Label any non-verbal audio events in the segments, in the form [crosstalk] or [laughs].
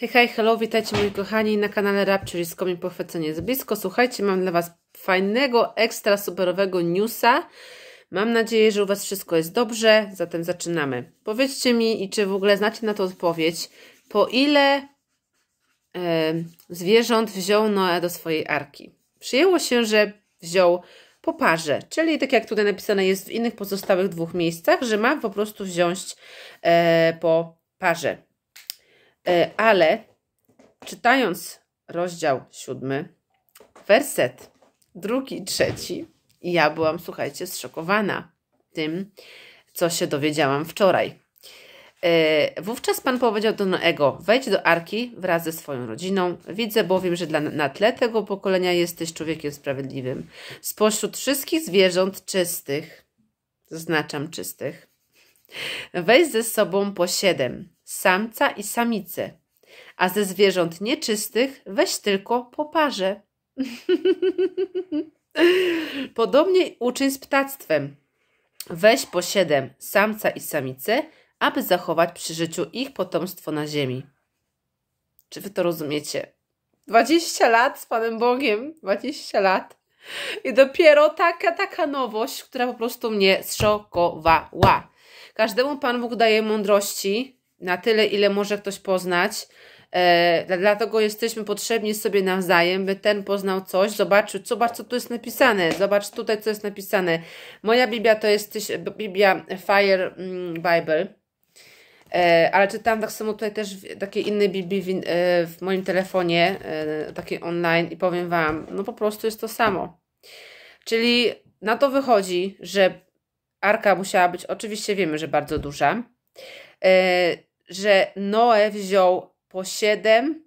Hej, hej, hello, witajcie moi kochani na kanale Rap, z komi pochwycenie z blisko. Słuchajcie, mam dla Was fajnego, ekstra superowego newsa. Mam nadzieję, że u Was wszystko jest dobrze, zatem zaczynamy. Powiedzcie mi, i czy w ogóle znacie na to odpowiedź, po ile e, zwierząt wziął Noe do swojej arki? Przyjęło się, że wziął po parze, czyli tak jak tutaj napisane jest w innych pozostałych dwóch miejscach, że ma po prostu wziąć e, po parze. E, ale czytając rozdział siódmy, werset drugi, trzeci, ja byłam, słuchajcie, zszokowana tym, co się dowiedziałam wczoraj. E, wówczas pan powiedział do Noego: Wejdź do arki wraz ze swoją rodziną. Widzę bowiem, że dla, na tle tego pokolenia jesteś człowiekiem sprawiedliwym. Spośród wszystkich zwierząt czystych, zaznaczam czystych, weź ze sobą po siedem samca i samice, a ze zwierząt nieczystych weź tylko po parze. [laughs] Podobnie uczyń z ptactwem. Weź po siedem samca i samicę, aby zachować przy życiu ich potomstwo na ziemi. Czy wy to rozumiecie? 20 lat z Panem Bogiem, 20 lat. I dopiero taka, taka nowość, która po prostu mnie zszokowała. Każdemu Pan Bóg daje mądrości, na tyle, ile może ktoś poznać. E, dlatego jesteśmy potrzebni sobie nawzajem, by ten poznał coś, zobaczył, zobacz co tu jest napisane, zobacz tutaj co jest napisane. Moja Biblia to jest Biblia Fire mm, Bible, e, ale czytam tak samo tutaj też w takiej innej Biblii w, e, w moim telefonie, e, takiej online i powiem Wam, no po prostu jest to samo. Czyli na to wychodzi, że arka musiała być, oczywiście wiemy, że bardzo duża, że Noe wziął po siedem,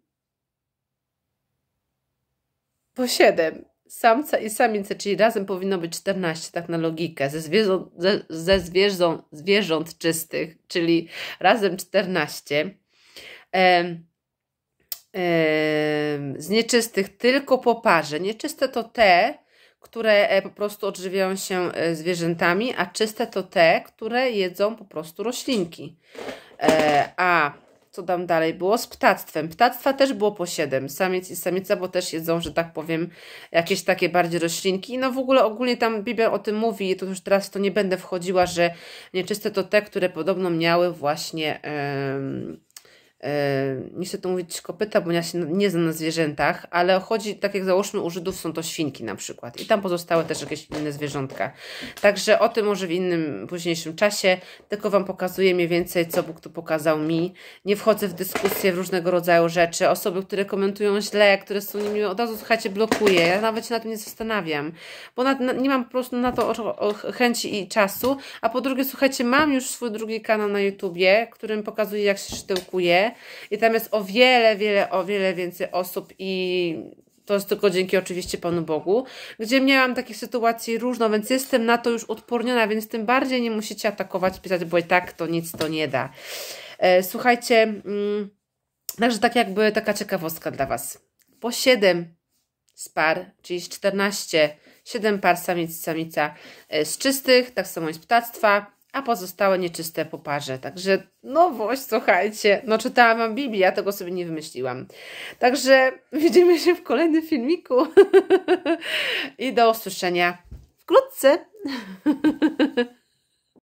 po siedem samca i samice, czyli razem powinno być 14, tak na logikę, ze, zwierząt, ze, ze zwierzą, zwierząt czystych, czyli razem 14. E, e, z nieczystych tylko po parze. Nieczyste to te, które e, po prostu odżywiają się e, zwierzętami, a czyste to te, które jedzą po prostu roślinki. E, a co tam dalej było? Z ptactwem. Ptactwa też było po 7. Samiec i samica, bo też jedzą, że tak powiem, jakieś takie bardziej roślinki. No w ogóle ogólnie tam Biblia o tym mówi i to już teraz to nie będę wchodziła, że nieczyste to te, które podobno miały właśnie... Yy E, nie chcę to mówić kopyta, bo ja się nie znam na zwierzętach, ale chodzi, tak jak załóżmy u Żydów są to świnki na przykład i tam pozostałe też jakieś inne zwierzątka. Także o tym może w innym, późniejszym czasie, tylko Wam pokazuję mniej więcej, co Bóg tu pokazał mi. Nie wchodzę w dyskusje w różnego rodzaju rzeczy. Osoby, które komentują źle, które są nimi od razu, słuchajcie, blokuję. Ja nawet się na tym nie zastanawiam, bo na, na, nie mam po prostu na to o, o chęci i czasu, a po drugie, słuchajcie, mam już swój drugi kanał na YouTubie, którym pokazuję, jak się szydełkuję i tam jest o wiele, wiele, o wiele więcej osób i to jest tylko dzięki oczywiście Panu Bogu, gdzie miałam takich sytuacji różno, więc jestem na to już odporniona, więc tym bardziej nie musicie atakować, pisać, bo i tak to nic to nie da. E, słuchajcie, mm, także tak jakby taka ciekawostka dla Was. Po 7 z par, czyli 14, 7 par samic, samica e, z czystych, tak samo jest ptactwa, a pozostałe nieczyste po parze. Także no właśnie, słuchajcie, no czytałam wam Biblię, ja tego sobie nie wymyśliłam. Także [laughs] widzimy się w kolejnym filmiku [laughs] i do usłyszenia wkrótce. [laughs]